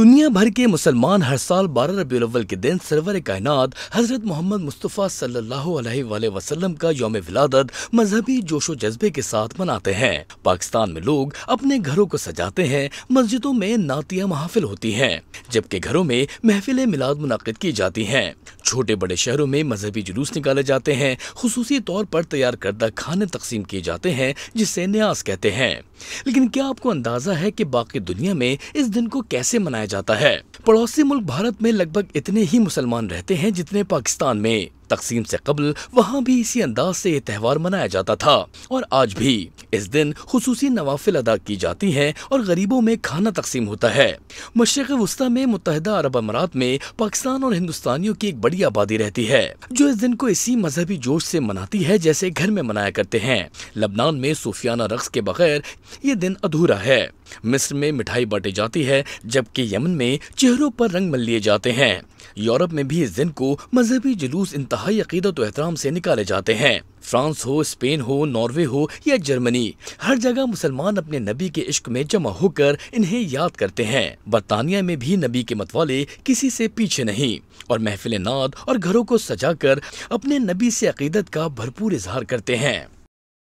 दुनिया भर के मुसलमान हर साल बारह अव्वल के दिन सरवर कायनात हज़रत मोहम्मद मुस्तफ़ा सल्लल्लाहु अलैहि वसल्लम का योम विलादत मजहबी जोशो जज्बे के साथ मनाते हैं पाकिस्तान में लोग अपने घरों को सजाते हैं मस्जिदों में नातिया महाफिल होती हैं जबकि घरों में महफिल मिलाद मुनद की जाती हैं छोटे बड़े शहरों में मजहबी जुलूस निकाले जाते हैं खसूसी तौर पर तैयार करदा खाने तकसीम किए जाते हैं जिसे न्यास कहते हैं लेकिन क्या आपको अंदाज़ा है कि बाकी दुनिया में इस दिन को कैसे मनाया जाता है पड़ोसी मुल्क भारत में लगभग इतने ही मुसलमान रहते हैं जितने पाकिस्तान में तकसीम से कबल वहाँ भी इसी अंदाज से ये त्यौहार मनाया जाता था और आज भी इस दिन खसूसी नवाफिल अदा की जाती हैं और गरीबों में खाना तकसीम होता है मशरक़ वस्ती में मुतहदा अरब अमारात में पाकिस्तान और हिंदुस्तानियों की एक बड़ी आबादी रहती है जो इस दिन को इसी मजहबी जोश से मनाती है जैसे घर में मनाया करते हैं लबनान में सूफियाना रक्स के बगैर ये दिन अधूरा है मिस्र में मिठाई बांटी जाती है जबकि यमन में चेहरों पर रंग मल लिए जाते हैं यूरोप में भी इस दिन को मजहबी जुलूस इंतहाई अकीदत तो एहतराम से निकाले जाते हैं फ्रांस हो स्पेन हो नॉर्वे हो या जर्मनी हर जगह मुसलमान अपने नबी के इश्क में जमा होकर इन्हें याद करते हैं बरतानिया में भी नबी के मतवाले किसी से पीछे नहीं और महफिल नाद और घरों को सजाकर अपने नबी से अकीदत का भरपूर इजहार करते हैं